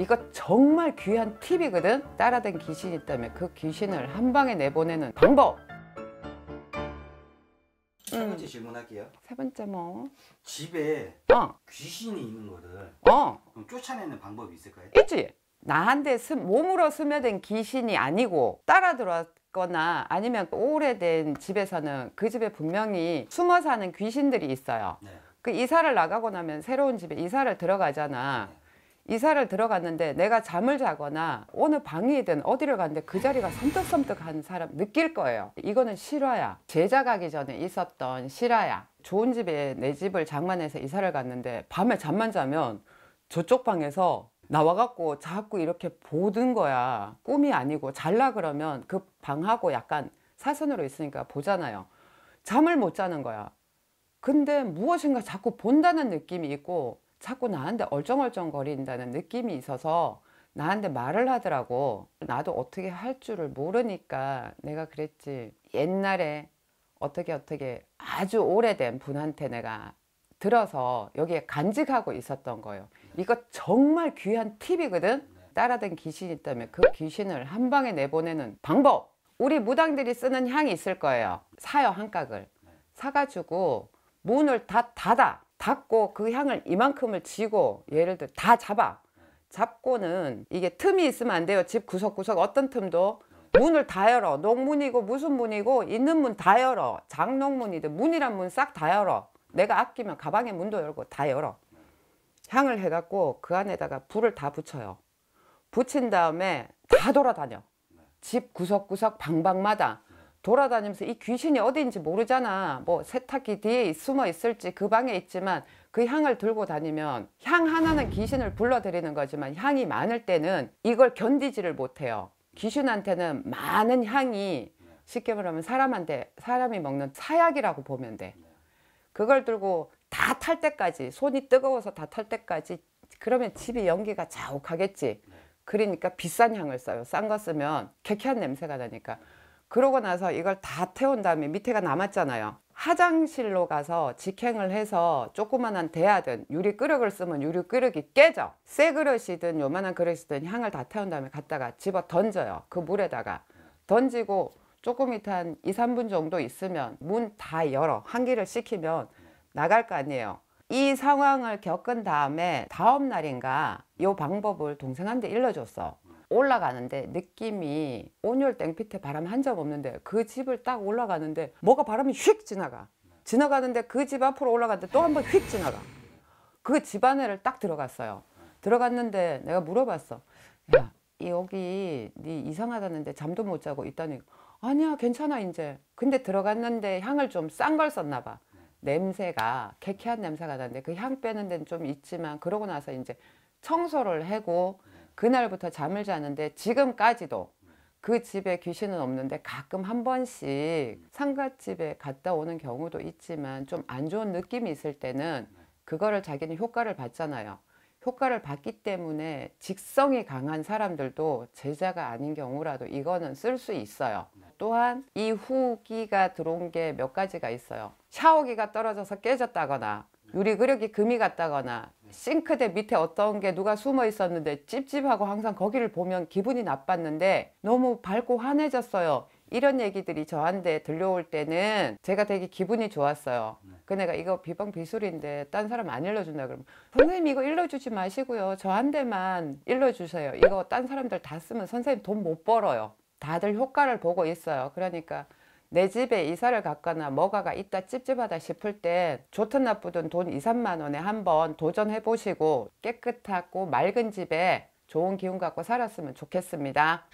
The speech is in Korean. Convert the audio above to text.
이거 정말 귀한 팁이거든 따라된 귀신이 있다면 그 귀신을 한 방에 내보내는 방법 세 음. 번째 질문할게요. 세 번째 뭐? 집에 어. 귀신이 있는 거를 어. 그럼 쫓아내는 방법이 있을까요? 있지. 나한테 스, 몸으로 스며든 귀신이 아니고 따라 들어왔거나 아니면 오래된 집에서는 그 집에 분명히 숨어 사는 귀신들이 있어요. 네. 그 이사를 나가고 나면 새로운 집에 이사를 들어가잖아. 네. 이사를 들어갔는데 내가 잠을 자거나 어느 방이든 어디를 갔는데 그 자리가 섬뜩섬뜩한 사람 느낄 거예요 이거는 실화야 제자 가기 전에 있었던 실화야 좋은 집에 내 집을 장만해서 이사를 갔는데 밤에 잠만 자면 저쪽 방에서 나와갖고 자꾸 이렇게 보든 거야 꿈이 아니고 잘라 그러면 그 방하고 약간 사선으로 있으니까 보잖아요 잠을 못 자는 거야 근데 무엇인가 자꾸 본다는 느낌이 있고 자꾸 나한테 얼쩡얼쩡거린다는 느낌이 있어서 나한테 말을 하더라고 나도 어떻게 할 줄을 모르니까 내가 그랬지 옛날에 어떻게 어떻게 아주 오래된 분한테 내가 들어서 여기에 간직하고 있었던 거예요 이거 정말 귀한 팁이거든 따라든 귀신이 있다면 그 귀신을 한 방에 내보내는 방법 우리 무당들이 쓰는 향이 있을 거예요 사요 한각을 사가지고 문을 다 닫아 닫고 그 향을 이만큼을 쥐고 예를 들어 다 잡아 잡고는 이게 틈이 있으면 안 돼요 집 구석구석 어떤 틈도 문을 다 열어 농문이고 무슨 문이고 있는 문 다 열어 장롱문이든 문이란 문 싹 다 열어 내가 아끼면 가방에 문도 열고 다 열어 향을 해갖고 그 안에다가 불을 다 붙여요 붙인 다음에 다 돌아다녀 집 구석구석 방방마다 돌아다니면서 이 귀신이 어디인지 모르잖아. 뭐 세탁기 뒤에 숨어 있을지 그 방에 있지만 그 향을 들고 다니면 향 하나는 귀신을 불러들이는 거지만 향이 많을 때는 이걸 견디지를 못해요. 귀신한테는 많은 향이 쉽게 말하면 사람한테 사람이 먹는 사약이라고 보면 돼. 그걸 들고 다 탈 때까지 손이 뜨거워서 다 탈 때까지 그러면 집이 연기가 자욱하겠지. 네. 그러니까 비싼 향을 써요. 싼 거 쓰면 개쾌한 냄새가 나니까. 그러고 나서 이걸 다 태운 다음에 밑에가 남았잖아요 화장실로 가서 직행을 해서 조그만한 대야든 유리 끄륵을 쓰면 유리 끄륵이 깨져 새 그릇이든 요만한 그릇이든 향을 다 태운 다음에 갖다가 집어 던져요 그 물에다가 던지고 조금 있다 한 2, 3분 정도 있으면 문 다 열어 환기를 시키면 나갈 거 아니에요 이 상황을 겪은 다음에 다음 날인가 요 방법을 동생한테 일러줬어 올라가는데 느낌이 온열 땡피에 바람 한 점 없는데 그 집을 딱 올라가는데 뭐가 바람이 휙 지나가 지나가는데 그 집 앞으로 올라갔는데 또 한번 휙 지나가 그 집안에를 딱 들어갔어요 들어갔는데 내가 물어봤어 야 여기 네 이상하다는데 잠도 못 자고 있다니 아니야 괜찮아 이제 근데 들어갔는데 향을 좀 싼 걸 썼나 봐 냄새가 개캐한 냄새가 나는데 그 향 빼는 데는 좀 있지만 그러고 나서 이제 청소를 하고 그날부터 잠을 자는데 지금까지도 그 집에 귀신은 없는데 가끔 한 번씩 상가집에 갔다 오는 경우도 있지만 좀 안 좋은 느낌이 있을 때는 그거를 자기는 효과를 받잖아요. 효과를 받기 때문에 직성이 강한 사람들도 제자가 아닌 경우라도 이거는 쓸 수 있어요. 또한 이 후기가 들어온 게 몇 가지가 있어요. 샤워기가 떨어져서 깨졌다거나 유리 그력이 금이 갔다거나 싱크대 밑에 어떤 게 누가 숨어 있었는데 찝찝하고 항상 거기를 보면 기분이 나빴는데 너무 밝고 환해졌어요. 이런 얘기들이 저한테 들려올 때는 제가 되게 기분이 좋았어요. 네. 그 내가 이거 비방 비술인데 딴 사람 안 일러준다 그러면 선생님 이거 일러주지 마시고요. 저한테만 일러주세요. 이거 딴 사람들 다 쓰면 선생님 돈 못 벌어요. 다들 효과를 보고 있어요. 그러니까 내 집에 이사를 갔거나 뭐가가 있다 찝찝하다 싶을 때 좋든 나쁘든 돈 2, 3만 원에 한번 도전해 보시고 깨끗하고 맑은 집에 좋은 기운 갖고 살았으면 좋겠습니다.